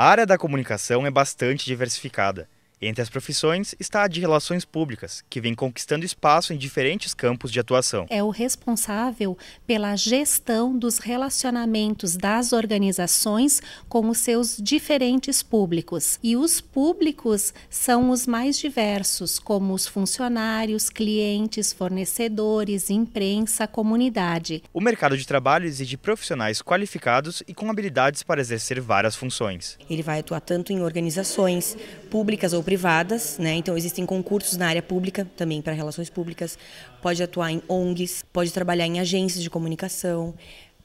A área da comunicação é bastante diversificada entre as profissões está a de relações públicas, que vem conquistando espaço em diferentes campos de atuação. É o responsável pela gestão dos relacionamentos das organizações com os seus diferentes públicos. E os públicos são os mais diversos, como os funcionários, clientes, fornecedores, imprensa, comunidade. O mercado de trabalho exige profissionais qualificados e com habilidades para exercer várias funções. Ele vai atuar tanto em organizações públicas ou privadas, né? Então existem concursos na área pública também para relações públicas, pode atuar em ONGs, pode trabalhar em agências de comunicação,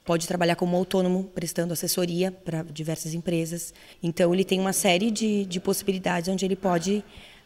pode trabalhar como autônomo, prestando assessoria para diversas empresas. Então ele tem uma série de, de possibilidades onde ele pode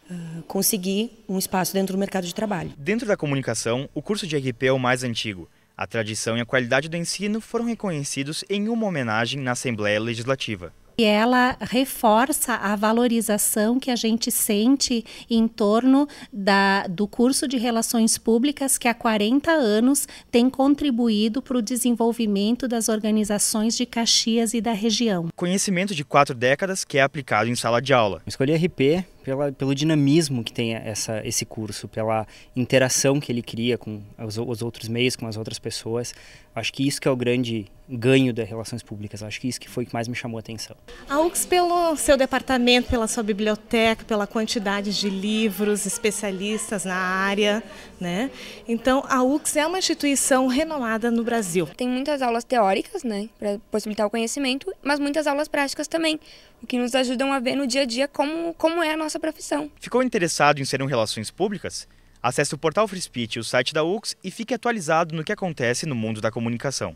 ah, conseguir um espaço dentro do mercado de trabalho. Dentro da comunicação, o curso de RP é o mais antigo. A tradição e a qualidade do ensino foram reconhecidos em uma homenagem na Assembleia Legislativa e ela reforça a valorização que a gente sente em torno da, do curso de Relações Públicas, que há 40 anos tem contribuído para o desenvolvimento das organizações de Caxias e da região. Conhecimento de quatro décadas que é aplicado em sala de aula. Escolhi RP pela, pelo dinamismo que tem essa, esse curso, pela interação que ele cria com os, os outros meios, com as outras pessoas. Acho que isso que é o grande ganho das relações públicas. Acho que isso que foi que mais me chamou a atenção. A UX, pelo seu departamento, pela sua biblioteca, pela quantidade de livros, especialistas na área, né? Então, a UX é uma instituição renomada no Brasil. Tem muitas aulas teóricas, né, para possibilitar o conhecimento, mas muitas aulas práticas também, o que nos ajudam a ver no dia a dia como, como é a nossa profissão. Ficou interessado em ser um relações públicas? Acesse o portal Free Speech e o site da UX e fique atualizado no que acontece no mundo da comunicação.